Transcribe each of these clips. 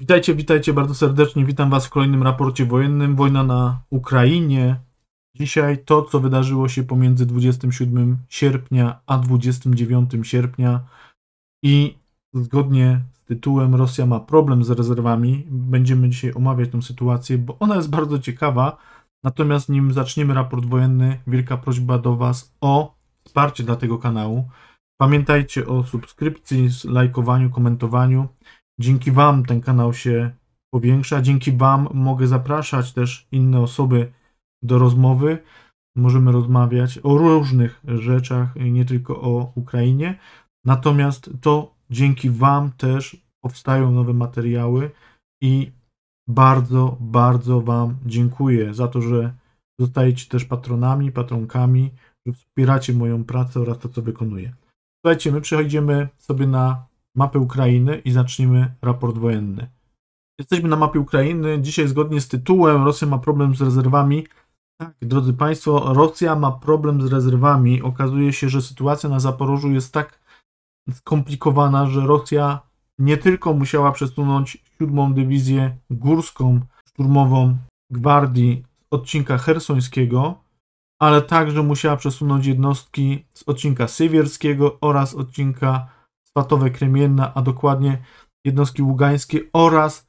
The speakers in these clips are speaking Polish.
Witajcie, witajcie bardzo serdecznie. Witam Was w kolejnym raporcie wojennym. Wojna na Ukrainie. Dzisiaj to, co wydarzyło się pomiędzy 27 sierpnia a 29 sierpnia i zgodnie z tytułem Rosja ma problem z rezerwami. Będziemy dzisiaj omawiać tę sytuację, bo ona jest bardzo ciekawa. Natomiast nim zaczniemy raport wojenny, wielka prośba do Was o wsparcie dla tego kanału. Pamiętajcie o subskrypcji, lajkowaniu, komentowaniu. Dzięki Wam ten kanał się powiększa, dzięki Wam mogę zapraszać też inne osoby do rozmowy. Możemy rozmawiać o różnych rzeczach, nie tylko o Ukrainie. Natomiast to dzięki Wam też powstają nowe materiały i bardzo, bardzo Wam dziękuję za to, że zostajecie też patronami, patronkami, że wspieracie moją pracę oraz to, co wykonuję. Słuchajcie, my przechodzimy sobie na mapę Ukrainy i zacznijmy raport wojenny. Jesteśmy na mapie Ukrainy. Dzisiaj, zgodnie z tytułem, Rosja ma problem z rezerwami. Tak, drodzy Państwo, Rosja ma problem z rezerwami. Okazuje się, że sytuacja na Zaporożu jest tak skomplikowana, że Rosja nie tylko musiała przesunąć siódmą dywizję górską szturmową gwardii z odcinka hersońskiego, ale także musiała przesunąć jednostki z odcinka sywierskiego oraz odcinka Swatowe kremienne a dokładnie jednostki ługańskie oraz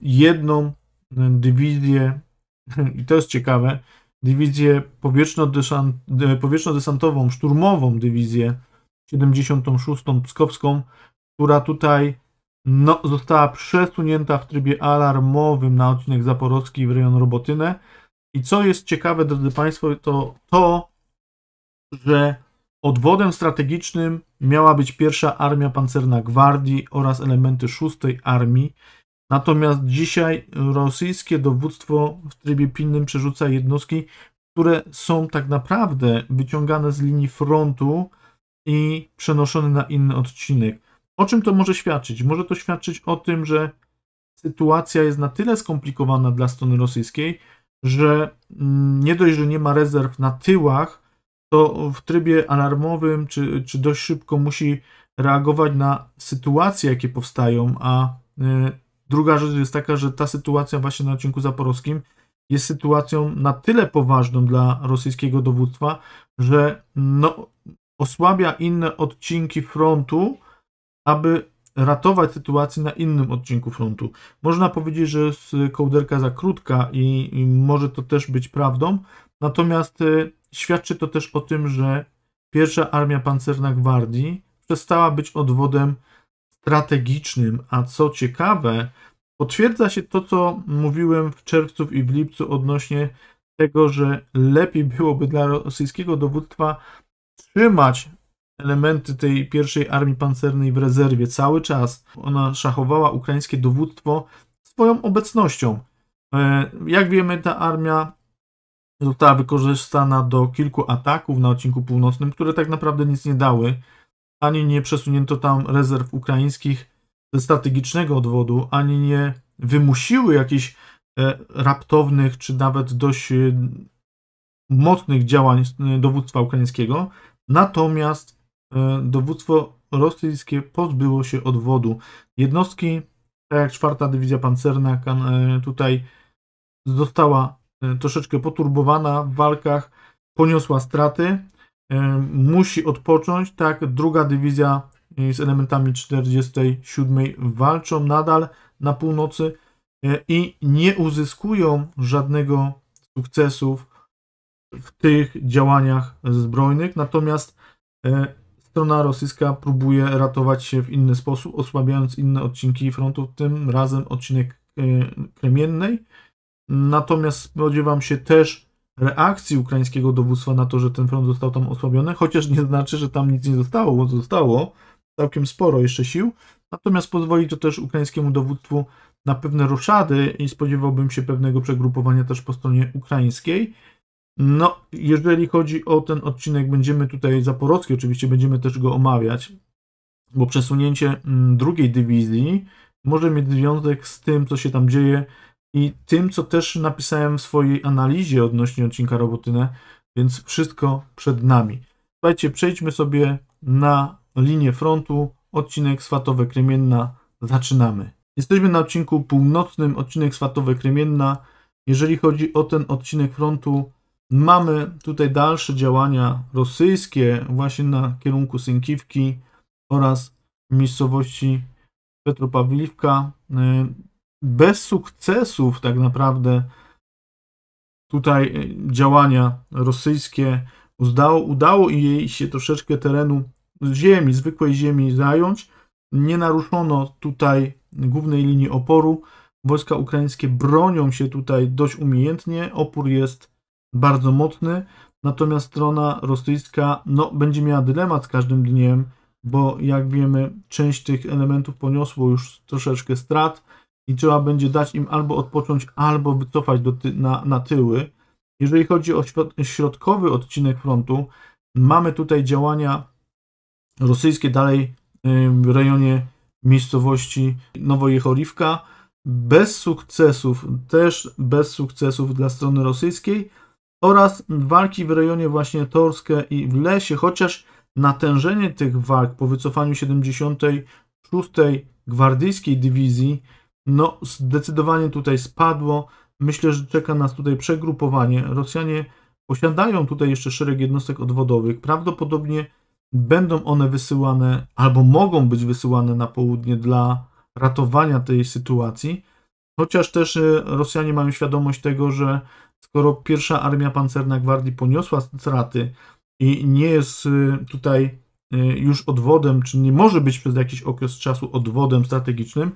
jedną mm, dywizję, i to jest ciekawe, dywizję e, powietrzno-desantową, szturmową dywizję 76. Pskowską, która tutaj no, została przesunięta w trybie alarmowym na odcinek zaporowski w rejon Robotynę. I co jest ciekawe, drodzy Państwo, to to, że odwodem strategicznym miała być pierwsza armia pancerna gwardii oraz elementy szóstej armii. Natomiast dzisiaj rosyjskie dowództwo w trybie pilnym przerzuca jednostki, które są tak naprawdę wyciągane z linii frontu i przenoszone na inny odcinek. O czym to może świadczyć? Może to świadczyć o tym, że sytuacja jest na tyle skomplikowana dla strony rosyjskiej, że mm, nie dość, że nie ma rezerw na tyłach, to w trybie alarmowym czy, czy dość szybko musi reagować na sytuacje, jakie powstają, a e, druga rzecz jest taka, że ta sytuacja właśnie na odcinku zaporowskim jest sytuacją na tyle poważną dla rosyjskiego dowództwa, że no, osłabia inne odcinki frontu, aby ratować sytuację na innym odcinku frontu. Można powiedzieć, że jest kołderka za krótka i, i może to też być prawdą, natomiast y, świadczy to też o tym, że pierwsza armia pancerna gwardii przestała być odwodem strategicznym, a co ciekawe, potwierdza się to, co mówiłem w czerwcu i w lipcu odnośnie tego, że lepiej byłoby dla rosyjskiego dowództwa trzymać elementy tej pierwszej armii pancernej w rezerwie cały czas. Ona szachowała ukraińskie dowództwo swoją obecnością. E, jak wiemy, ta armia została wykorzystana do kilku ataków na odcinku północnym, które tak naprawdę nic nie dały. Ani nie przesunięto tam rezerw ukraińskich ze strategicznego odwodu, ani nie wymusiły jakichś e, raptownych czy nawet dość e, mocnych działań dowództwa ukraińskiego. Natomiast E, dowództwo rosyjskie pozbyło się odwodu. Jednostki, tak jak czwarta dywizja pancerna, e, tutaj została e, troszeczkę poturbowana w walkach, poniosła straty, musi odpocząć, tak, druga dywizja z elementami 47 walczą nadal na północy i nie uzyskują żadnego sukcesu w tych działaniach zbrojnych, natomiast strona rosyjska próbuje ratować się w inny sposób, osłabiając inne odcinki frontu, tym razem odcinek e, Kremiennej. Natomiast spodziewam się też reakcji ukraińskiego dowództwa na to, że ten front został tam osłabiony, chociaż nie znaczy, że tam nic nie zostało, bo zostało całkiem sporo jeszcze sił. Natomiast pozwoli to też ukraińskiemu dowództwu na pewne roszady i spodziewałbym się pewnego przegrupowania też po stronie ukraińskiej. No, jeżeli chodzi o ten odcinek, będziemy tutaj Zaporowski, oczywiście będziemy też go omawiać, bo przesunięcie mm, drugiej dywizji może mieć związek z tym, co się tam dzieje i tym, co też napisałem w swojej analizie odnośnie odcinka Robotynę, więc wszystko przed nami. Słuchajcie, przejdźmy sobie na linię frontu. Odcinek Swatowe Kremienna. Zaczynamy. Jesteśmy na odcinku północnym, odcinek Swatowe Kremienna. Jeżeli chodzi o ten odcinek frontu, Mamy tutaj dalsze działania rosyjskie właśnie na kierunku Synkiwki oraz miejscowości Petropawliwka. Y, bez sukcesów tak naprawdę tutaj y, działania rosyjskie udało, udało jej się troszeczkę terenu ziemi, zwykłej ziemi zająć. Nie naruszono tutaj głównej linii oporu. Wojska ukraińskie bronią się tutaj dość umiejętnie. Opór jest bardzo mocny, natomiast strona rosyjska no, będzie miała dylemat z każdym dniem, bo jak wiemy, część tych elementów poniosło już troszeczkę strat i trzeba będzie dać im albo odpocząć, albo wycofać do ty na, na tyły. Jeżeli chodzi o środkowy odcinek frontu, mamy tutaj działania rosyjskie dalej w rejonie miejscowości Nowojechoriwka, bez sukcesów, też bez sukcesów dla strony rosyjskiej oraz walki w rejonie właśnie torskie i w lesie, chociaż natężenie tych walk po wycofaniu 76. Gwardyjskiej Dywizji no zdecydowanie tutaj spadło. Myślę, że czeka nas tutaj przegrupowanie. Rosjanie posiadają tutaj jeszcze szereg jednostek odwodowych. Prawdopodobnie będą one wysyłane albo mogą być wysyłane na południe dla ratowania tej sytuacji. Chociaż też e, Rosjanie mają świadomość tego, że skoro pierwsza armia pancerna gwardii poniosła straty i nie jest y, tutaj y, już odwodem, czy nie może być przez jakiś okres czasu odwodem strategicznym,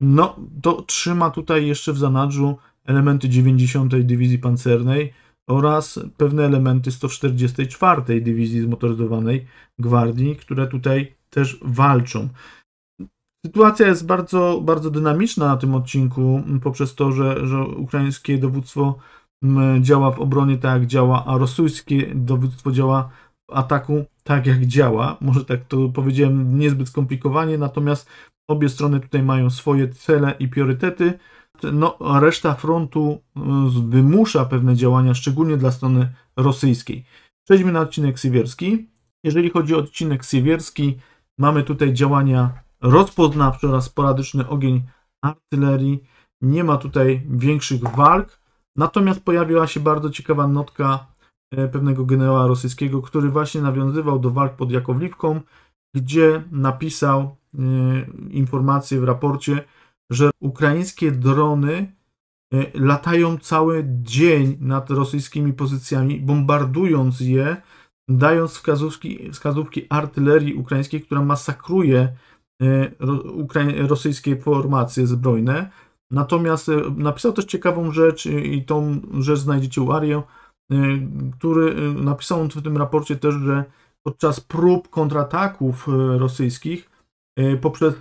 no to trzyma tutaj jeszcze w zanadrzu elementy 90. Dywizji Pancernej oraz pewne elementy 144. Dywizji Zmotoryzowanej Gwardii, które tutaj też walczą. Sytuacja jest bardzo, bardzo dynamiczna na tym odcinku poprzez to, że, że ukraińskie dowództwo działa w obronie tak jak działa, a rosyjskie dowództwo działa w ataku tak jak działa. Może tak to powiedziałem niezbyt skomplikowanie, natomiast obie strony tutaj mają swoje cele i priorytety. No, reszta frontu wymusza pewne działania, szczególnie dla strony rosyjskiej. Przejdźmy na odcinek siewierski. Jeżeli chodzi o odcinek siewierski, mamy tutaj działania rozpoznawcze oraz sporadyczny ogień artylerii. Nie ma tutaj większych walk, Natomiast pojawiła się bardzo ciekawa notka e, pewnego generała rosyjskiego, który właśnie nawiązywał do walk pod Jakowliwką, gdzie napisał e, informację w raporcie, że ukraińskie drony e, latają cały dzień nad rosyjskimi pozycjami, bombardując je, dając wskazówki, wskazówki artylerii ukraińskiej, która masakruje rosyjskie formacje zbrojne. Natomiast y, napisał też ciekawą rzecz i tą rzecz znajdziecie u Arię, y, który y, napisał w tym raporcie też, że podczas prób kontrataków rosyjskich poprzez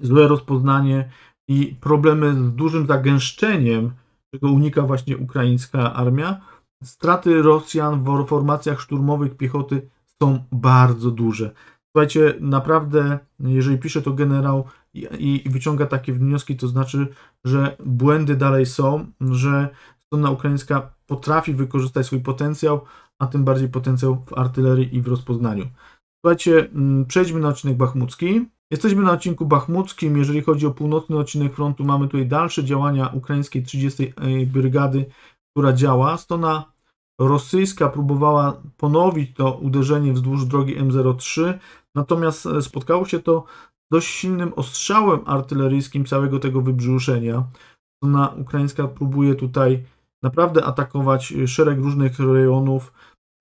złe rozpoznanie i problemy z dużym zagęszczeniem, czego unika właśnie ukraińska armia, straty Rosjan w formacjach szturmowych piechoty są bardzo duże. Słuchajcie, naprawdę, jeżeli pisze to generał i, i wyciąga takie wnioski, to znaczy, że błędy dalej są, że strona ukraińska potrafi wykorzystać swój potencjał, a tym bardziej potencjał w artylerii i w rozpoznaniu. Słuchajcie, mm, przejdźmy na odcinek Bachmucki. Jesteśmy na odcinku Bachmuckim. Jeżeli chodzi o północny odcinek frontu, mamy tutaj dalsze działania ukraińskiej 30 e, Brygady, która działa. Strona rosyjska próbowała ponowić to uderzenie wzdłuż drogi M03, Natomiast e, spotkało się to dość silnym ostrzałem artyleryjskim całego tego wybrzuszenia. Strona ukraińska próbuje tutaj naprawdę atakować e, szereg różnych rejonów,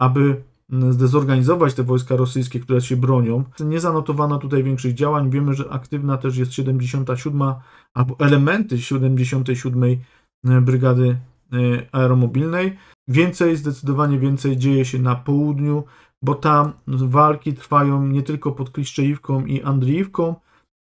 aby zdezorganizować te wojska rosyjskie, które się bronią. Nie zanotowano tutaj większych działań. Wiemy, że aktywna też jest 77 albo elementy 77 e, Brygady Aeromobilnej. Więcej, zdecydowanie więcej dzieje się na południu, bo tam walki trwają nie tylko pod Kliszczejówką i Andriiwką,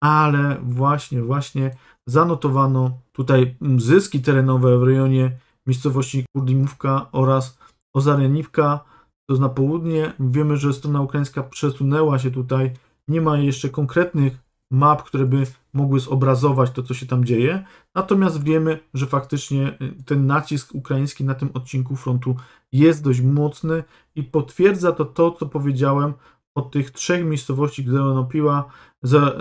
ale właśnie, właśnie zanotowano tutaj zyski terenowe w rejonie miejscowości Kurdimówka oraz Ozareniwka, to jest na południe. Wiemy, że strona ukraińska przesunęła się tutaj. Nie ma jeszcze konkretnych map, które by mogły zobrazować to, co się tam dzieje. Natomiast wiemy, że faktycznie y, ten nacisk ukraiński na tym odcinku frontu jest dość mocny i potwierdza to to, co powiedziałem o tych trzech miejscowości Zelenopila,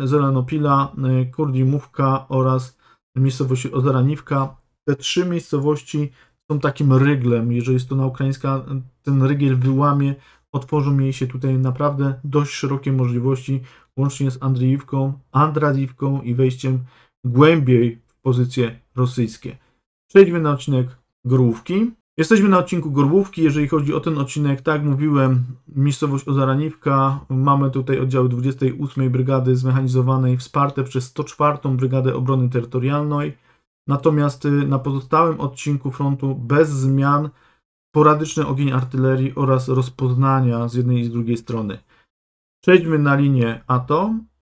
Zelenopila y, Kurdimówka oraz miejscowości Ozaraniwka. Te trzy miejscowości są takim ryglem. Jeżeli strona ukraińska y, ten rygiel wyłamie, otworzą jej się tutaj naprawdę dość szerokie możliwości łącznie z Andriiwką, Andradiwką i wejściem głębiej w pozycje rosyjskie. Przejdźmy na odcinek Gorłówki. Jesteśmy na odcinku Gorłówki. Jeżeli chodzi o ten odcinek, tak mówiłem, miejscowość Ozaraniwka. Mamy tutaj oddziały 28 Brygady Zmechanizowanej wsparte przez 104 Brygadę Obrony Terytorialnej. Natomiast y, na pozostałym odcinku frontu bez zmian poradyczny ogień artylerii oraz rozpoznania z jednej i z drugiej strony. Przejdźmy na linię ATO.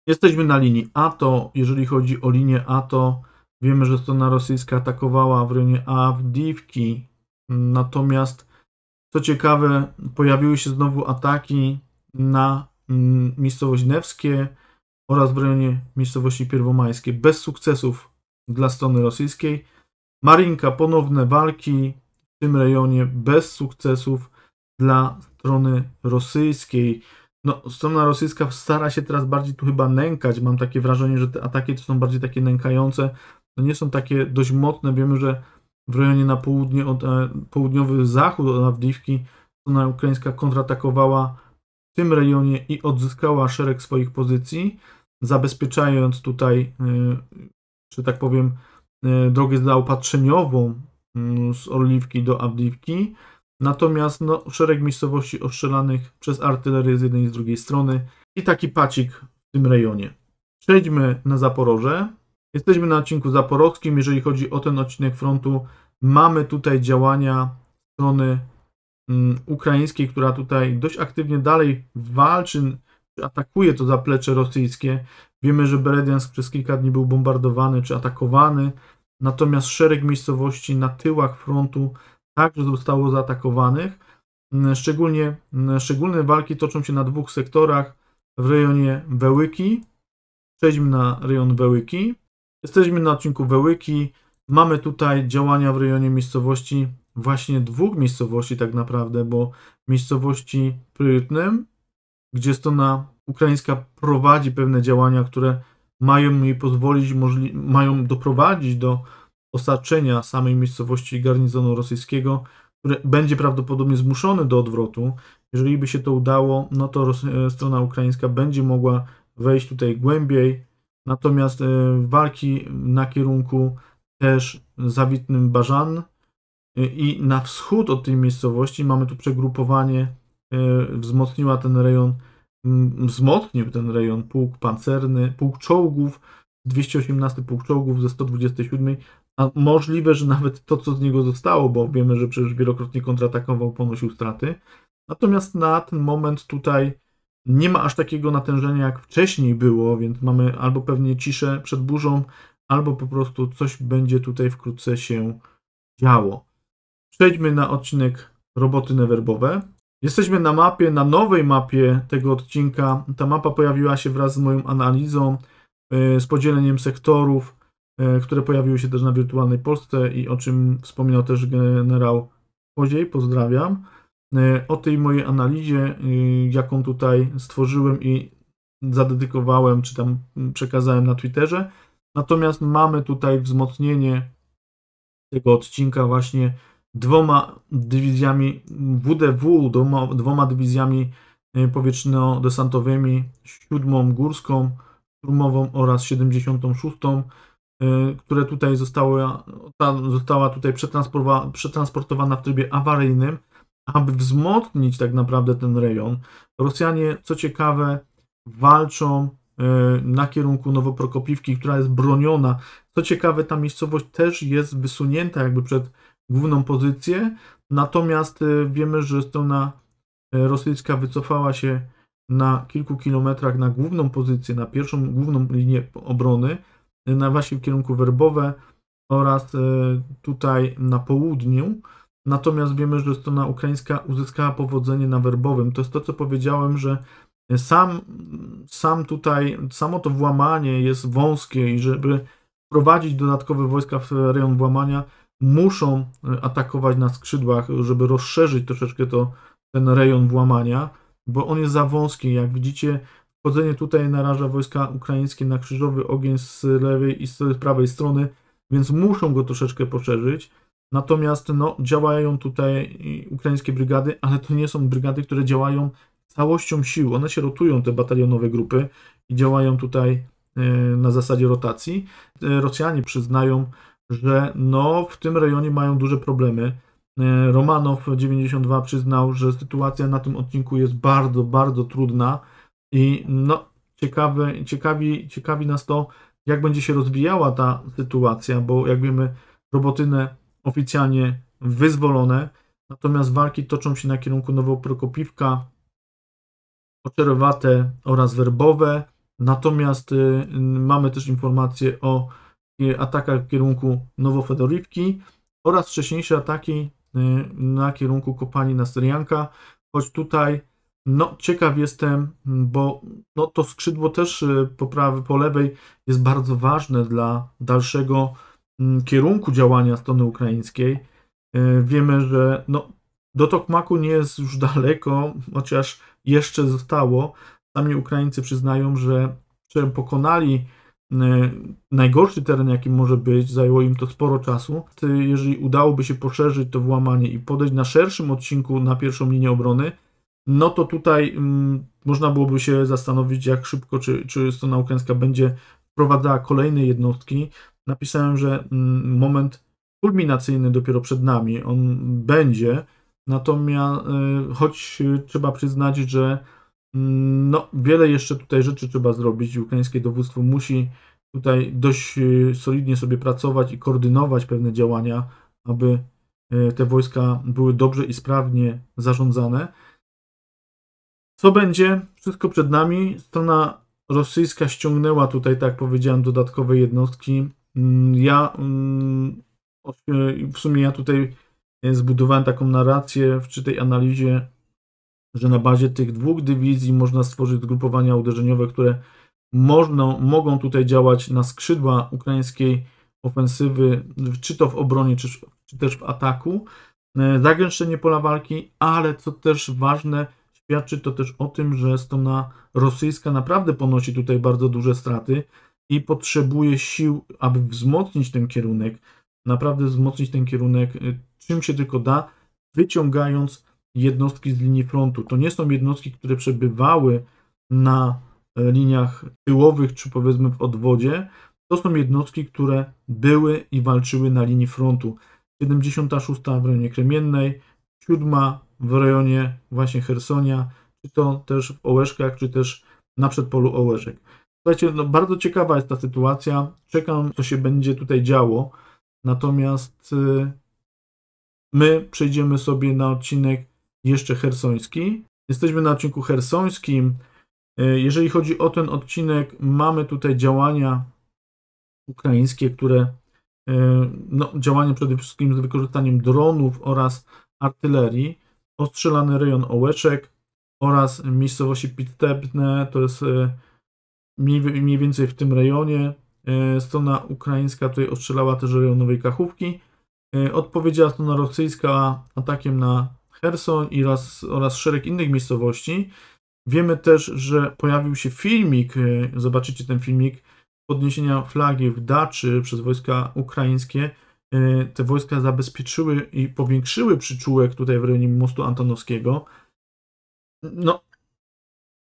Jesteśmy na linii ATO. Jeżeli chodzi o linię ATO, wiemy, że strona rosyjska atakowała w rejonie Awdiwki. Natomiast, co ciekawe, pojawiły się znowu ataki na mm, miejscowość Newskie oraz w rejonie miejscowości Pierwomajskie. Bez sukcesów dla strony rosyjskiej. Marinka, ponowne walki w tym rejonie bez sukcesów dla strony rosyjskiej no, strona rosyjska stara się teraz bardziej tu chyba nękać. Mam takie wrażenie, że te ataki to są bardziej takie nękające. no nie są takie dość mocne. Wiemy, że w rejonie na południe, od, e, południowy zachód od Awdiwki strona ukraińska kontratakowała w tym rejonie i odzyskała szereg swoich pozycji, zabezpieczając tutaj, e, że tak powiem, e, drogę zaopatrzeniową mm, z Orliwki do Awdiwki. Natomiast no, szereg miejscowości ostrzelanych przez artylerię z jednej i z drugiej strony i taki pacik w tym rejonie. Przejdźmy na Zaporoże. Jesteśmy na odcinku zaporowskim. Jeżeli chodzi o ten odcinek frontu, mamy tutaj działania strony mm, ukraińskiej, która tutaj dość aktywnie dalej walczy, atakuje to zaplecze rosyjskie. Wiemy, że Berediansk przez kilka dni był bombardowany czy atakowany, natomiast szereg miejscowości na tyłach frontu tak, że zostało zaatakowanych. Mm, szczególnie, mm, szczególne walki toczą się na dwóch sektorach w rejonie Wełyki. Przejdźmy na rejon Wełyki. Jesteśmy na odcinku Wełyki. Mamy tutaj działania w rejonie miejscowości, właśnie dwóch miejscowości tak naprawdę, bo miejscowości priorytnym, gdzie strona ukraińska prowadzi pewne działania, które mają jej pozwolić, mają doprowadzić do osaczenia samej miejscowości garnizonu rosyjskiego, który będzie prawdopodobnie zmuszony do odwrotu. Jeżeli by się to udało, no to Rosy e, strona ukraińska będzie mogła wejść tutaj głębiej, natomiast e, walki na kierunku też zawitnym Bażan e, i na wschód od tej miejscowości mamy tu przegrupowanie, wzmocniła ten rejon, wzmocnił ten rejon pułk pancerny, pułk czołgów, 218 pułk czołgów ze 127 a możliwe, że nawet to, co z niego zostało, bo wiemy, że przecież wielokrotnie kontratakował, ponosił straty. Natomiast na ten moment tutaj nie ma aż takiego natężenia, jak wcześniej było, więc mamy albo pewnie ciszę przed burzą, albo po prostu coś będzie tutaj wkrótce się działo. Przejdźmy na odcinek roboty newerbowe. Jesteśmy na mapie, na nowej mapie tego odcinka. Ta mapa pojawiła się wraz z moją analizą, y, z podzieleniem sektorów, E, które pojawiły się też na Wirtualnej Polsce i o czym wspominał też generał Koziej, pozdrawiam. E, o tej mojej analizie, e, jaką tutaj stworzyłem i zadedykowałem, czy tam przekazałem na Twitterze. Natomiast mamy tutaj wzmocnienie tego odcinka właśnie dwoma dywizjami WDW, dwoma, dwoma dywizjami powietrzno-desantowymi, siódmą górską, szturmową oraz 76 Y, które tutaj zostały, została tutaj przetransportowana w trybie awaryjnym, aby wzmocnić tak naprawdę ten rejon. Rosjanie, co ciekawe, walczą y, na kierunku Nowoprokopiwki, która jest broniona. Co ciekawe, ta miejscowość też jest wysunięta jakby przed główną pozycję, natomiast y, wiemy, że strona rosyjska wycofała się na kilku kilometrach na główną pozycję, na pierwszą główną linię obrony, na właśnie w kierunku Werbowe oraz e, tutaj na południu. Natomiast wiemy, że strona ukraińska uzyskała powodzenie na Werbowym. To jest to, co powiedziałem, że sam, sam tutaj, samo to włamanie jest wąskie i żeby wprowadzić dodatkowe wojska w rejon włamania, muszą e, atakować na skrzydłach, żeby rozszerzyć troszeczkę to, ten rejon włamania, bo on jest za wąski. Jak widzicie, Wchodzenie tutaj naraża wojska ukraińskie na krzyżowy ogień z lewej i z prawej strony, więc muszą go troszeczkę poszerzyć. Natomiast no, działają tutaj ukraińskie brygady, ale to nie są brygady, które działają całością sił. One się rotują, te batalionowe grupy, i działają tutaj e, na zasadzie rotacji. E, Rosjanie przyznają, że no, w tym rejonie mają duże problemy. E, Romanow 92 przyznał, że sytuacja na tym odcinku jest bardzo, bardzo trudna i no, ciekawe, ciekawi, ciekawi nas to, jak będzie się rozwijała ta sytuacja, bo jak wiemy, robotynę oficjalnie wyzwolone, natomiast walki toczą się na kierunku Nowoprokopiwka, Oczerowate oraz Werbowe, natomiast y, mamy też informacje o y, atakach w kierunku Nowofedorivki oraz wcześniejsze ataki y, na kierunku kopalni na Syrianka, choć tutaj no, ciekaw jestem, bo no, to skrzydło też y, po prawej, po lewej jest bardzo ważne dla dalszego mm, kierunku działania strony ukraińskiej. Y, wiemy, że no, do Tokmaku nie jest już daleko, chociaż jeszcze zostało. Sami Ukraińcy przyznają, że pokonali y, najgorszy teren, jakim może być, zajęło im to sporo czasu. Jeżeli udałoby się poszerzyć to włamanie i podejść na szerszym odcinku na pierwszą linię obrony, no to tutaj mm, można byłoby się zastanowić, jak szybko, czy, czy strona ukraińska będzie wprowadzała kolejne jednostki. Napisałem, że mm, moment kulminacyjny dopiero przed nami, on będzie, natomiast y, choć trzeba przyznać, że mm, no, wiele jeszcze tutaj rzeczy trzeba zrobić. Ukraińskie dowództwo musi tutaj dość y, solidnie sobie pracować i koordynować pewne działania, aby y, te wojska były dobrze i sprawnie zarządzane. Co będzie? Wszystko przed nami. Strona rosyjska ściągnęła tutaj, tak jak powiedziałem, dodatkowe jednostki. Mm, ja mm, w sumie ja tutaj e, zbudowałem taką narrację w tej analizie, że na bazie tych dwóch dywizji można stworzyć zgrupowania uderzeniowe, które można, mogą tutaj działać na skrzydła ukraińskiej ofensywy, czy to w obronie, czy, czy też w ataku. E, zagęszczenie pola walki, ale co też ważne, Świadczy to też o tym, że strona rosyjska naprawdę ponosi tutaj bardzo duże straty i potrzebuje sił, aby wzmocnić ten kierunek, naprawdę wzmocnić ten kierunek y, czym się tylko da, wyciągając jednostki z linii frontu. To nie są jednostki, które przebywały na e, liniach tyłowych czy powiedzmy w odwodzie. To są jednostki, które były i walczyły na linii frontu. 76 w rejonie Kremiennej, 7 w rejonie właśnie Hersonia, czy to też w Ołeszkach, czy też na przedpolu Ołeszek. Słuchajcie, no bardzo ciekawa jest ta sytuacja. Czekam, co się będzie tutaj działo. Natomiast y, my przejdziemy sobie na odcinek jeszcze hersoński. Jesteśmy na odcinku hersońskim. Y, jeżeli chodzi o ten odcinek, mamy tutaj działania ukraińskie, które y, no, działania przede wszystkim z wykorzystaniem dronów oraz artylerii ostrzelany rejon Ołeczek oraz miejscowości Pitebne, to jest e, mniej, mniej więcej w tym rejonie. E, strona ukraińska tutaj ostrzelała też rejon Nowej Kachówki. E, odpowiedziała strona rosyjska atakiem na Herson oraz, oraz szereg innych miejscowości. Wiemy też, że pojawił się filmik, zobaczycie ten filmik, podniesienia flagi w Daczy przez wojska ukraińskie Y, te wojska zabezpieczyły i powiększyły przyczółek tutaj w rejonie mostu Antonowskiego, no,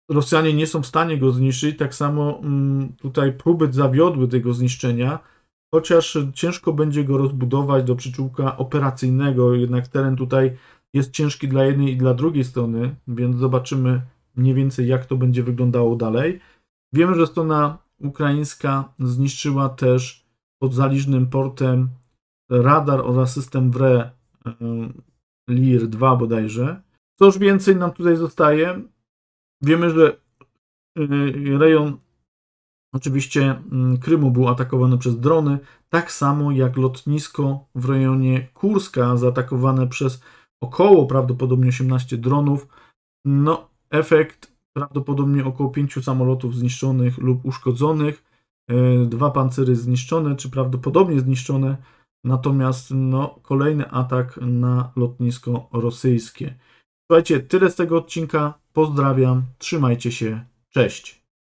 Rosjanie nie są w stanie go zniszczyć. Tak samo mm, tutaj próby zawiodły tego zniszczenia, chociaż ciężko będzie go rozbudować do przyczółka operacyjnego. Jednak teren tutaj jest ciężki dla jednej i dla drugiej strony, więc zobaczymy mniej więcej, jak to będzie wyglądało dalej. Wiemy, że strona ukraińska zniszczyła też pod zaliżnym portem radar oraz system WRE LIR 2 bodajże. Coż więcej nam tutaj zostaje? Wiemy, że y, rejon oczywiście mm, Krymu był atakowany przez drony, tak samo jak lotnisko w rejonie Kurska zaatakowane przez około prawdopodobnie 18 dronów. No, efekt prawdopodobnie około 5 samolotów zniszczonych lub uszkodzonych, y, dwa pancery zniszczone, czy prawdopodobnie zniszczone, Natomiast no, kolejny atak na lotnisko rosyjskie. Słuchajcie, tyle z tego odcinka. Pozdrawiam, trzymajcie się, cześć.